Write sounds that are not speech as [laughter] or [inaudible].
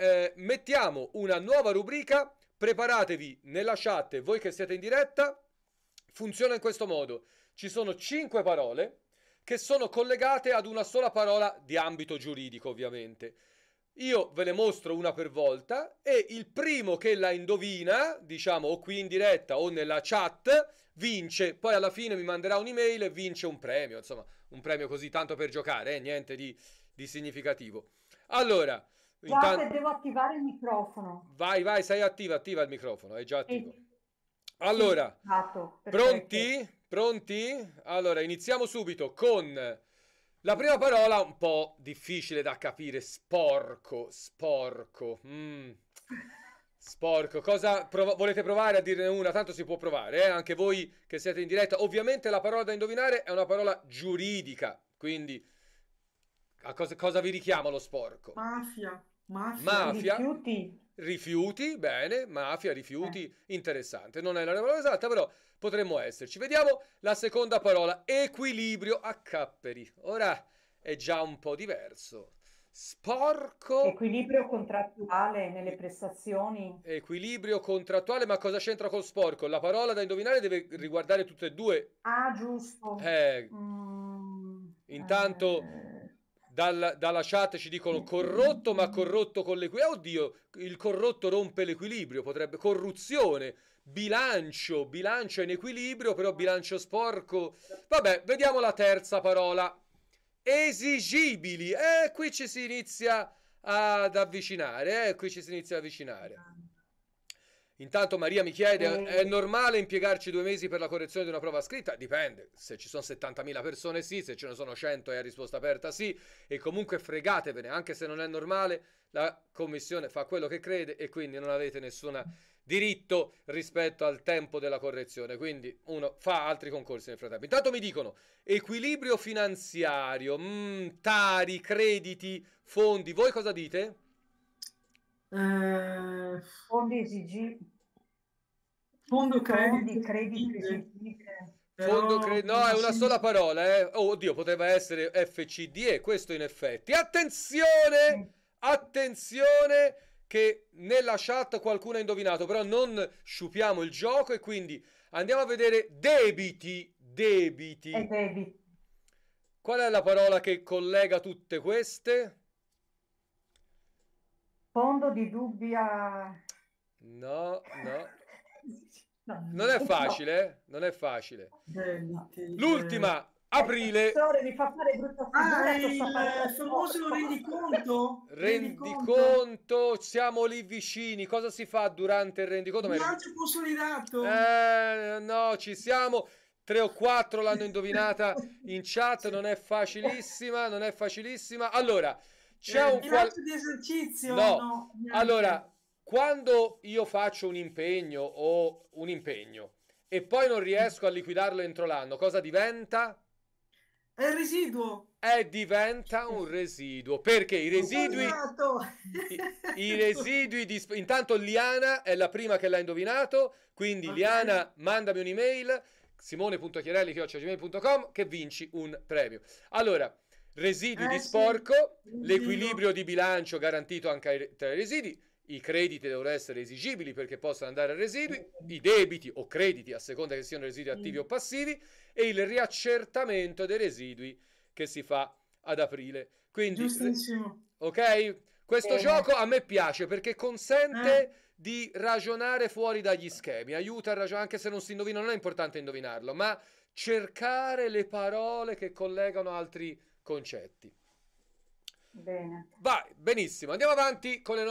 eh, mettiamo una nuova rubrica, preparatevi nella chat, voi che siete in diretta, funziona in questo modo. Ci sono cinque parole che sono collegate ad una sola parola di ambito giuridico, ovviamente. Io ve le mostro una per volta e il primo che la indovina, diciamo o qui in diretta o nella chat, vince. Poi alla fine mi manderà un'email e vince un premio, insomma, un premio così tanto per giocare, eh? niente di, di significativo. Allora, Intanto... Guarda, devo attivare il microfono. Vai, vai, sei attiva, attiva il microfono, è già attivo. Allora, sì, esatto, pronti? Pronti? Allora, iniziamo subito con la prima parola un po' difficile da capire, sporco, sporco. Mm. Sporco, cosa prov- volete provare a dirne una? Tanto si può provare, eh? anche voi che siete in diretta. Ovviamente la parola da indovinare è una parola giuridica, quindi a cosa, cosa vi richiama lo sporco? Mafia. Mafia, mafia, rifiuti. Rifiuti, bene, mafia, rifiuti, eh. interessante. Non è la parola esatta, però potremmo esserci. Vediamo la seconda parola, equilibrio a capperi. Ora è già un po' diverso. Sporco. Equilibrio contrattuale nelle prestazioni. Equilibrio contrattuale, ma cosa c'entra con sporco? La parola da indovinare deve riguardare tutte e due. Ah, giusto. Eh. Mm. Intanto... Eh dal, dalla chat ci dicono corrotto ma corrotto con l'equilibrio. Oddio, il corrotto rompe l'equilibrio, potrebbe corruzione, bilancio, bilancio in equilibrio, però bilancio sporco. Vabbè, vediamo la terza parola. Esigibili. Eh, qui ci si inizia ad avvicinare, eh, qui ci si inizia ad avvicinare. Intanto Maria mi chiede, eh. è normale impiegarci due mesi per la correzione di una prova scritta? Dipende, se ci sono 70.000 persone sì, se ce ne sono 100 e a risposta aperta sì, e comunque fregatevene, anche se non è normale, la commissione fa quello che crede e quindi non avete nessun diritto rispetto al tempo della correzione, quindi uno fa altri concorsi nel frattempo. Intanto mi dicono, equilibrio finanziario, mm, tari, crediti, fondi, voi cosa dite? Eh fondi esigi... Fondo credito. Fondi credito. Fondo cre- no, è una sola parola. Eh. Oh, oddio, poteva essere FCDE, eh, questo in effetti. Attenzione! Attenzione che nella chat qualcuno ha indovinato, però non sciupiamo il gioco e quindi andiamo a vedere debiti. Debiti. debiti. Qual è la parola che collega tutte queste? Fondo di dubbia No, [laughs] no. Non è facile, non è facile. L'ultima, aprile. Professore, mi fa fare brutta ah, figura. Ah, il famoso [laughs] rendiconto. Rendiconto, siamo lì vicini. Cosa si fa durante il rendiconto? Bilancio consolidato. Eh, no, ci siamo. Tre o quattro l'hanno indovinata [laughs] in chat, non è facilissima, non è facilissima. Allora, c'è eh, un qual... di esercizio? no allora, quando io faccio un impegno o un impegno e poi non riesco a liquidarlo entro l'anno, cosa diventa? È il residuo. È diventa un residuo perché i residui. I, i residui di. Intanto Liana è la prima che l'ha indovinato. Quindi, okay. Liana, mandami un'email simone.chiarelli.gmail.com che vinci un premio. Allora, residui eh, di sporco, sì. l'equilibrio di bilancio garantito anche tra i residui, i crediti devono essere esigibili perché possano andare a residui, i debiti o crediti a seconda che siano residui attivi mm. o passivi e il riaccertamento dei residui che si fa ad aprile. Quindi, ok? Questo eh. gioco a me piace perché consente eh. di ragionare fuori dagli schemi, aiuta a ragionare, anche se non si indovina, non è importante indovinarlo, ma cercare le parole che collegano altri concetti. Bene. Vai, benissimo, andiamo avanti con le nostre...